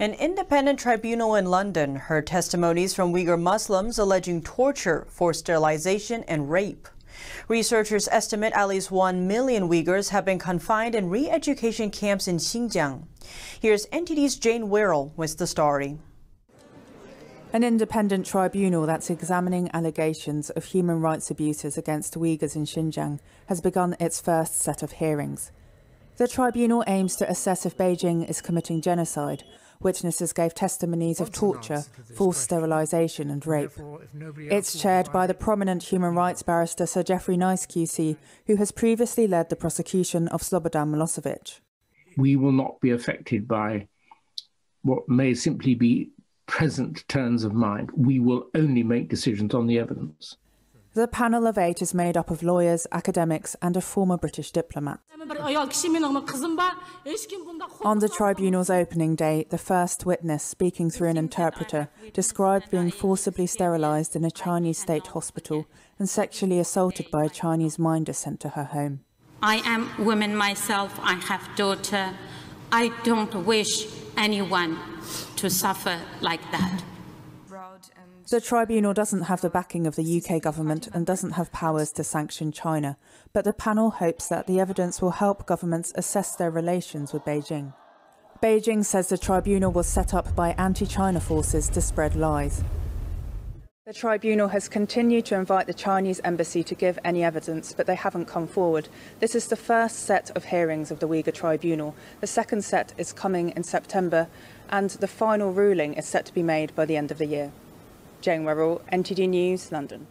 An independent tribunal in London heard testimonies from Uyghur Muslims alleging torture, forced sterilization, and rape. Researchers estimate at least 1 million Uyghurs have been confined in re education camps in Xinjiang. Here's NTD's Jane Wirral with the story. An independent tribunal that's examining allegations of human rights abuses against Uyghurs in Xinjiang has begun its first set of hearings. The tribunal aims to assess if Beijing is committing genocide. Witnesses gave testimonies of torture, forced sterilization, and rape. It's chaired by the prominent human rights barrister Sir Geoffrey Nice QC, who has previously led the prosecution of Slobodan Milosevic. We will not be affected by what may simply be present turns of mind. We will only make decisions on the evidence. The panel of eight is made up of lawyers, academics, and a former British diplomat. On the tribunal's opening day, the first witness, speaking through an interpreter, described being forcibly sterilized in a Chinese state hospital and sexually assaulted by a Chinese minder sent to her home. I am woman myself. I have daughter. I don't wish anyone to suffer like that. The tribunal doesn't have the backing of the UK government and doesn't have powers to sanction China, but the panel hopes that the evidence will help governments assess their relations with Beijing. Beijing says the tribunal was set up by anti China forces to spread lies. The tribunal has continued to invite the Chinese embassy to give any evidence, but they haven't come forward. This is the first set of hearings of the Uyghur tribunal. The second set is coming in September, and the final ruling is set to be made by the end of the year. Jane Werrell, NTD News, London.